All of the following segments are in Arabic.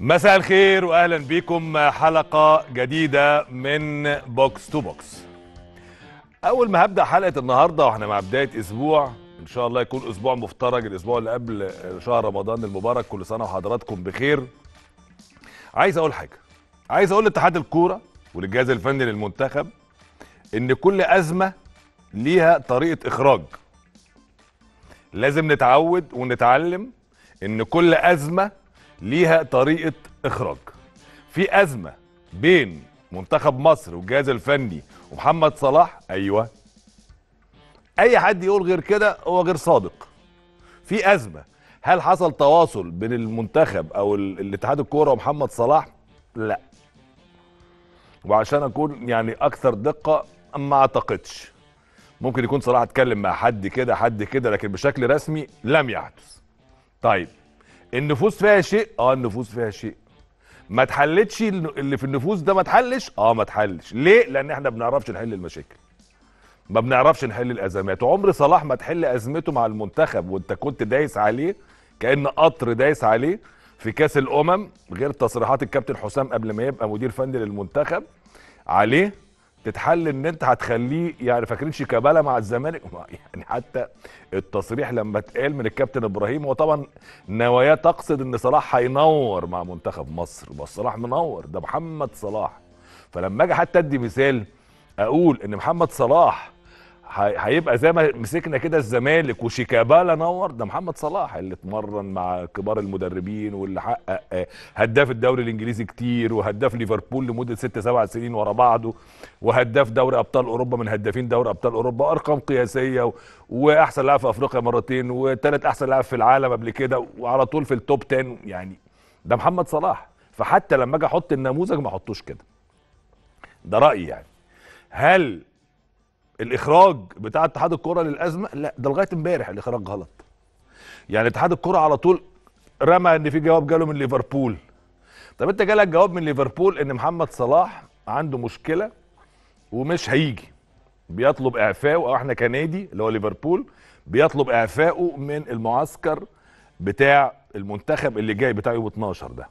مساء الخير واهلا بكم حلقه جديده من بوكس تو بوكس اول ما هبدا حلقه النهارده واحنا مع بدايه اسبوع ان شاء الله يكون اسبوع مفترج الاسبوع اللي قبل شهر رمضان المبارك كل سنه وحضراتكم بخير عايز اقول حاجه عايز اقول لاتحاد الكوره وللجهاز الفني للمنتخب ان كل ازمه ليها طريقه اخراج لازم نتعود ونتعلم ان كل ازمه ليها طريقه اخراج في ازمه بين منتخب مصر والجهاز الفني ومحمد صلاح ايوه اي حد يقول غير كده هو غير صادق في ازمه هل حصل تواصل بين المنتخب او الاتحاد الكوره ومحمد صلاح لا وعشان اكون يعني اكثر دقه ما اعتقدش ممكن يكون صلاح اتكلم مع حد كده حد كده لكن بشكل رسمي لم يحدث طيب النفوس فيها شيء اه النفوس فيها شيء ما اتحلتش اللي في النفوس ده ما اتحلش اه ما اتحلش ليه لان احنا بنعرفش نحل المشاكل ما بنعرفش نحل الازمات وعمر صلاح ما تحل ازمته مع المنتخب وانت كنت دايس عليه كان قطر دايس عليه في كاس الامم غير تصريحات الكابتن حسام قبل ما يبقى مدير فني للمنتخب عليه تتحل ان انت هتخليه يعني فاكرين شيكابالا مع الزمالك يعني حتى التصريح لما اتقال من الكابتن ابراهيم هو طبعا نواياه تقصد ان صلاح هينور مع منتخب مصر بس صلاح منور ده محمد صلاح فلما اجي حتى ادي مثال اقول ان محمد صلاح هيبقى زي ما مسكنا كده الزمالك وشيكابالا نور ده محمد صلاح اللي اتمرن مع كبار المدربين واللي حقق آه، هداف الدوري الانجليزي كتير وهداف ليفربول لمده ست سبع سنين ورا بعضه وهداف دوري ابطال اوروبا من هدافين دوري ابطال اوروبا ارقام قياسيه واحسن لاعب في افريقيا مرتين وثالث احسن لاعب في العالم قبل كده وعلى طول في التوب 10 يعني ده محمد صلاح فحتى لما اجي احط النموذج ما احطوش كده ده رايي يعني هل الاخراج بتاع اتحاد الكره للازمه لا ده لغايه امبارح الاخراج غلط يعني اتحاد الكره على طول رمى ان في جواب جاله من ليفربول طب انت جالك جواب من ليفربول ان محمد صلاح عنده مشكله ومش هيجي بيطلب اعفائه او احنا كنادي اللي هو ليفربول بيطلب اعفائه من المعسكر بتاع المنتخب اللي جاي بتاع يوم 12 ده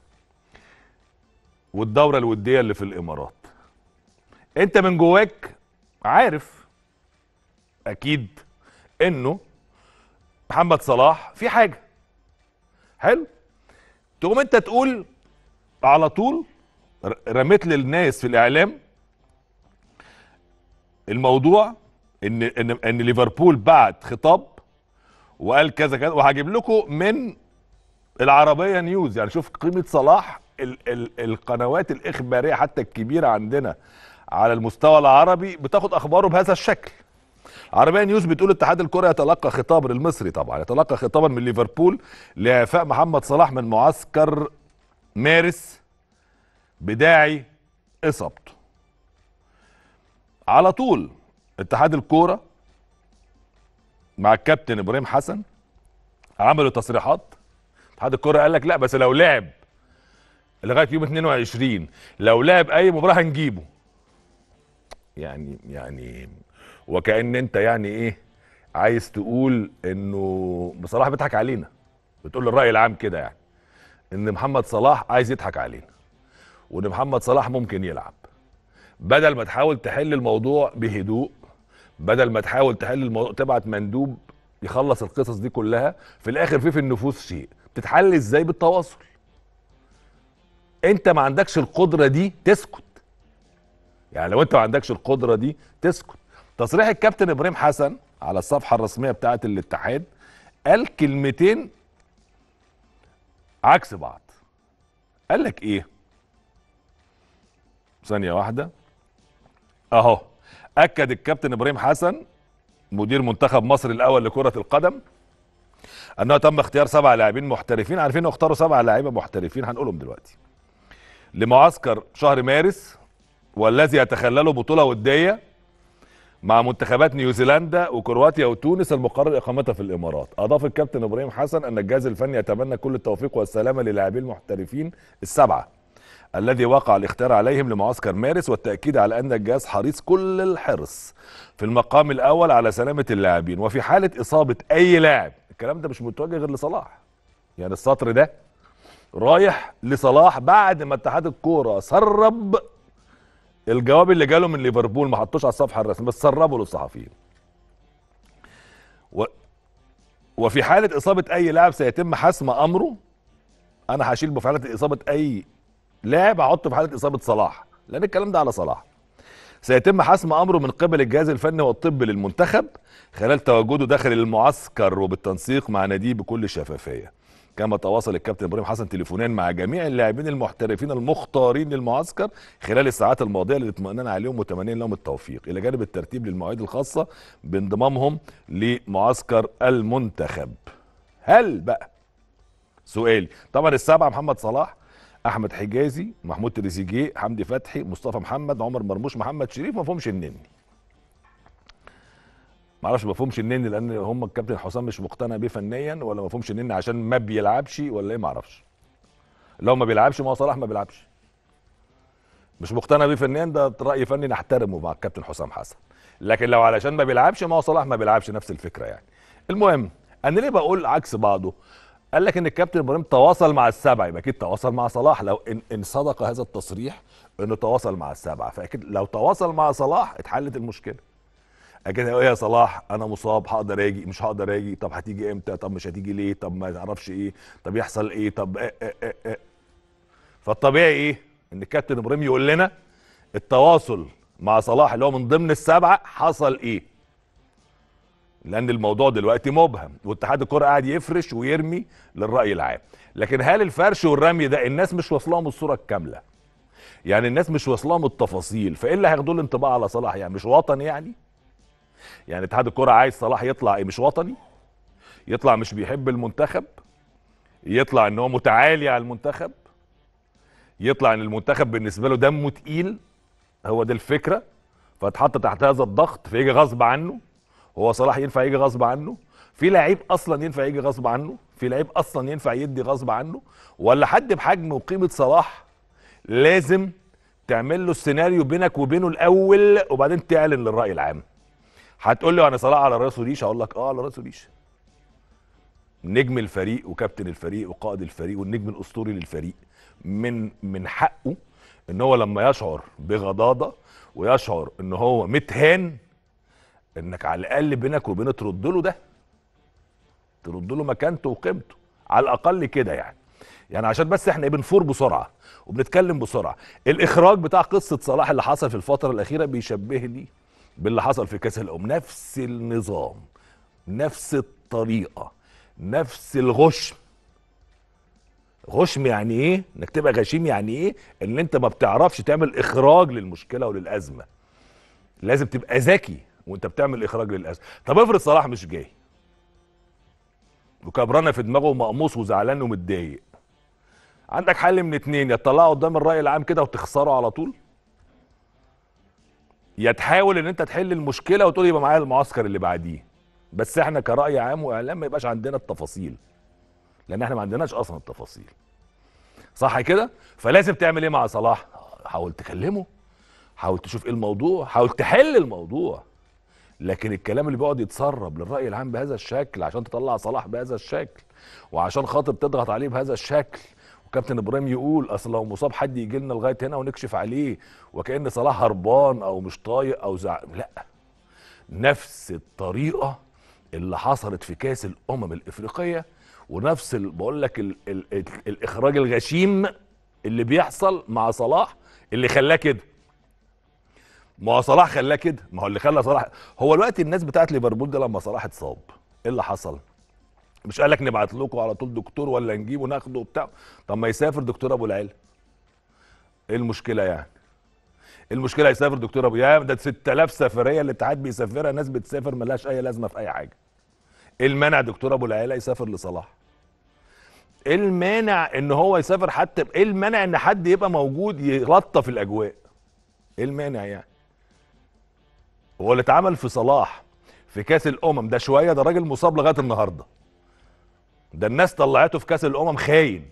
والدوره الوديه اللي في الامارات انت من جواك عارف اكيد انه محمد صلاح في حاجه حلو تقوم انت تقول على طول رميت للناس في الاعلام الموضوع ان ان ان ليفربول بعت خطاب وقال كذا كذا وهجيب لكم من العربيه نيوز يعني شوف قيمه صلاح ال ال القنوات الاخباريه حتى الكبيره عندنا على المستوى العربي بتاخد اخباره بهذا الشكل عربيه نيوز بتقول اتحاد الكره يتلقى خطاب المصري طبعا يتلقى خطابا من ليفربول لاعفاء محمد صلاح من معسكر مارس بداعي اصابته على طول اتحاد الكوره مع الكابتن ابراهيم حسن عملوا تصريحات اتحاد الكوره قال لك لا بس لو لعب لغايه يوم 22 لو لعب اي مباراه هنجيبه يعني يعني وكأن انت يعني ايه عايز تقول انه بصراحه بيضحك علينا بتقول الراي العام كده يعني ان محمد صلاح عايز يضحك علينا وان محمد صلاح ممكن يلعب بدل ما تحاول تحل الموضوع بهدوء بدل ما تحاول تحل الموضوع تبعت مندوب يخلص القصص دي كلها في الاخر في في النفوس شيء بتتحل ازاي بالتواصل انت ما عندكش القدره دي تسكت يعني لو انت ما عندكش القدره دي تسكت تصريح الكابتن ابراهيم حسن على الصفحه الرسميه بتاعه الاتحاد قال كلمتين عكس بعض قال لك ايه ثانيه واحده اهو اكد الكابتن ابراهيم حسن مدير منتخب مصر الاول لكره القدم انه تم اختيار سبع لاعبين محترفين عارفين اختاروا سبع لاعيبه محترفين هنقولهم دلوقتي لمعسكر شهر مارس والذي يتخلله بطوله وديه مع منتخبات نيوزيلندا وكرواتيا وتونس المقرر اقامتها في الامارات اضاف الكابتن ابراهيم حسن ان الجهاز الفني يتمنى كل التوفيق والسلامه للاعبي المحترفين السبعه الذي وقع الاختيار عليهم لمعسكر مارس والتاكيد على ان الجهاز حريص كل الحرص في المقام الاول على سلامه اللاعبين وفي حاله اصابه اي لاعب الكلام ده مش متوجه غير لصلاح يعني السطر ده رايح لصلاح بعد ما اتحاد الكوره سرب الجواب اللي جاله من ليفربول ما حطوش على الصفحه الرسميه بس سربوا للصحفيين و... وفي حاله اصابه اي لاعب سيتم حسم امره انا هشيل في حاله اصابه اي لاعب احطه في حاله اصابه صلاح لان الكلام ده على صلاح سيتم حسم امره من قبل الجهاز الفني والطبي للمنتخب خلال تواجده داخل المعسكر وبالتنسيق مع ناديه بكل شفافيه كما تواصل الكابتن ابراهيم حسن تليفونيا مع جميع اللاعبين المحترفين المختارين للمعسكر خلال الساعات الماضيه اللي عليهم ومتمنين لهم التوفيق الى جانب الترتيب للمواعيد الخاصه بانضمامهم لمعسكر المنتخب هل بقى سؤالي طبعا السبعه محمد صلاح احمد حجازي محمود تريزيجيه حمدي فتحي مصطفى محمد عمر مرموش محمد شريف ما فيهمش النني معرفش ما بفهمش النني لان هم الكابتن حسام مش مقتنع بيه فنيا ولا ما بفهمش النني عشان ما بيلعبش ولا ايه ما اعرفش لو ما بيلعبش ما هو صلاح ما بيلعبش مش مقتنع بيه فنيا ده راي فني نحترمه مع الكابتن حسام حسن لكن لو علشان ما بيلعبش ما هو صلاح ما بيلعبش نفس الفكره يعني المهم انا ليه بقول عكس بعضه قال لك ان الكابتن ابراهيم تواصل مع السبعه يبقى اكيد تواصل مع صلاح لو ان, إن صدق هذا التصريح انه تواصل مع السبعه فاكيد لو تواصل مع صلاح اتحلت المشكله لكن ايه يا صلاح انا مصاب هقدر اجي مش هقدر اجي طب هتيجي امتى طب مش هتيجي ليه طب ما اعرفش ايه طب يحصل ايه طب إيه إيه إيه إيه. فالطبيعي ايه ان الكابتن ابراهيم يقول لنا التواصل مع صلاح اللي هو من ضمن السبعه حصل ايه لان الموضوع دلوقتي مبهم واتحاد الكره قاعد يفرش ويرمي للراي العام لكن هل الفرش والرمي ده الناس مش واصلاهم الصوره الكامله يعني الناس مش واصلاهم التفاصيل فايه اللي هياخدوا الانطباع على صلاح يعني مش وطن يعني يعني اتحاد الكره عايز صلاح يطلع ايه مش وطني يطلع مش بيحب المنتخب يطلع ان هو متعالي على المنتخب يطلع ان المنتخب بالنسبه له دمه تقيل هو دي الفكره فاتحط تحت هذا الضغط فيجي غصب عنه هو صلاح ينفع يجي غصب عنه في لعيب اصلا ينفع يجي غصب عنه في لعيب اصلا ينفع يدي غصب عنه ولا حد بحجم وقيمه صلاح لازم تعمل له السيناريو بينك وبينه الاول وبعدين تعلن للراي العام هتقول لي يعني انا صلاح على راسه ريشه هقول لك اه على راسه ريشه نجم الفريق وكابتن الفريق وقائد الفريق والنجم الاسطوري للفريق من من حقه ان هو لما يشعر بغضاضه ويشعر ان هو متهان انك على الاقل بينك وبينه ترد له ده ترد له مكانته وقيمته على الاقل كده يعني يعني عشان بس احنا إيه، بنفور بسرعه وبنتكلم بسرعه الاخراج بتاع قصه صلاح اللي حصل في الفتره الاخيره بيشبهني باللي حصل في كاس الامم نفس النظام نفس الطريقه نفس الغشم غشم يعني ايه انك تبقى غشيم يعني ايه ان انت ما بتعرفش تعمل اخراج للمشكله وللازمه لازم تبقى ذكي وانت بتعمل اخراج للازمه طب افرض صلاح مش جاي وكبرانه في دماغه ومقموص وزعلان ومتضايق عندك حل من اتنين يا تطلعه قدام الراي العام كده وتخسره على طول يا تحاول ان انت تحل المشكله وتقول يبقى معايا المعسكر اللي بعديه بس احنا كراي عام واعلام ما يبقاش عندنا التفاصيل لان احنا ما عندناش اصلا التفاصيل صح كده فلازم تعمل ايه مع صلاح حاول تكلمه حاول تشوف ايه الموضوع حاول تحل الموضوع لكن الكلام اللي بيقعد يتسرب للراي العام بهذا الشكل عشان تطلع صلاح بهذا الشكل وعشان خاطر تضغط عليه بهذا الشكل وكابتن ابراهيم يقول اصل لو مصاب حد يجي لنا لغايه هنا ونكشف عليه وكان صلاح هربان او مش طايق او زعق لا نفس الطريقه اللي حصلت في كاس الامم الافريقيه ونفس بقول لك ال ال ال الاخراج الغشيم اللي بيحصل مع صلاح اللي خلاه كده ما هو صلاح خلاه كده ما هو اللي خلى صلاح هو الوقت الناس بتاعت ليفربول ده لما صلاح اتصاب ايه اللي حصل مش قال لك نبعت لكم على طول دكتور ولا نجيبه ناخده وبتاع طب ما يسافر دكتور ابو العيله ايه المشكله يعني إيه المشكله هيسافر دكتور ابو يا ده 6000 سفريه الاتحاد بيسافرها ناس بتسافر ملهاش اي لازمه في اي حاجه ايه المانع دكتور ابو العيله يسافر لصلاح ايه المانع ان هو يسافر حتى ايه المانع ان حد يبقى موجود يلطف الاجواء ايه المانع يعني هو اللي اتعمل في صلاح في كاس الامم ده شويه ده راجل مصاب لغايه النهارده ده الناس طلعته في كاس الامم خاين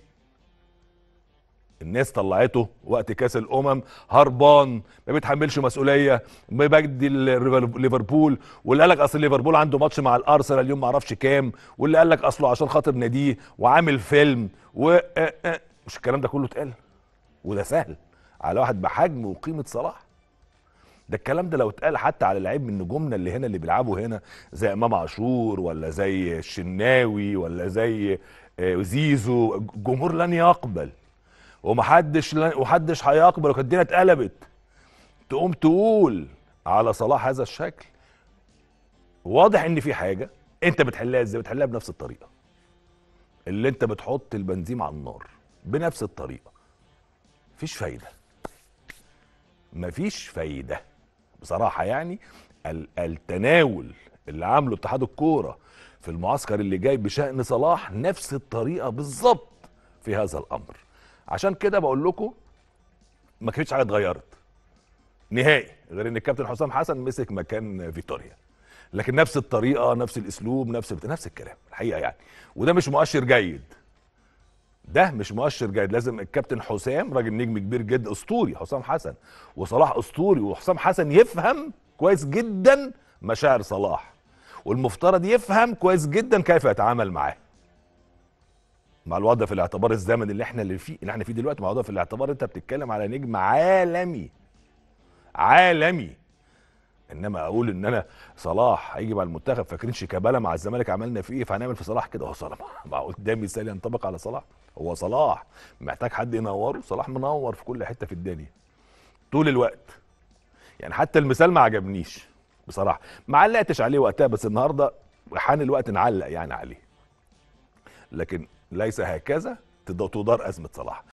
الناس طلعته وقت كاس الامم هربان ما بيتحملش مسؤوليه بيجدي ليفربول واللي قال لك اصل ليفربول عنده ماتش مع الارسنال اليوم ما اعرفش كام واللي قال لك اصله عشان خاطر ناديه وعامل فيلم و مش الكلام ده كله اتقال وده سهل على واحد بحجم وقيمه صلاح ده الكلام ده لو اتقال حتى على لعيب من نجومنا اللي هنا اللي بيلعبوا هنا زي امام عاشور ولا زي الشناوي ولا زي آه، زيزو الجمهور لن يقبل ومحدش لن ومحدش هيقبل وكانت الدنيا اتقلبت تقوم تقول على صلاح هذا الشكل واضح ان في حاجه انت بتحلها ازاي بتحلها بنفس الطريقه اللي انت بتحط البنزين على النار بنفس الطريقه مفيش فايده مفيش فايده بصراحه يعني التناول اللي عامله اتحاد الكوره في المعسكر اللي جاي بشان صلاح نفس الطريقه بالظبط في هذا الامر عشان كده بقول لكم ما كانتش حاجه اتغيرت نهائي غير ان الكابتن حسام حسن مسك مكان فيتوريا لكن نفس الطريقه نفس الاسلوب نفس نفس الكلام الحقيقه يعني وده مش مؤشر جيد ده مش مؤشر جيد لازم الكابتن حسام راجل نجم كبير جدا اسطوري حسام حسن وصلاح اسطوري وحسام حسن يفهم كويس جدا مشاعر صلاح والمفترض يفهم كويس جدا كيف يتعامل معاه مع الوضع في الاعتبار الزمني اللي احنا اللي فيه اللي احنا فيه دلوقتي مع الوضع في الاعتبار انت بتتكلم على نجم عالمي عالمي انما اقول ان انا صلاح هيجي مع المنتخب فاكرين شيكابالا مع الزمالك عملنا فيه ايه فهنعمل في صلاح كده هو صلاح ما هو ده مثال ينطبق على صلاح هو صلاح محتاج حد ينوره صلاح منور في كل حته في الدنيا طول الوقت يعني حتى المثال ما عجبنيش بصراحه ما علقتش عليه وقتها بس النهارده حان الوقت نعلق يعني عليه لكن ليس هكذا تدار ازمه صلاح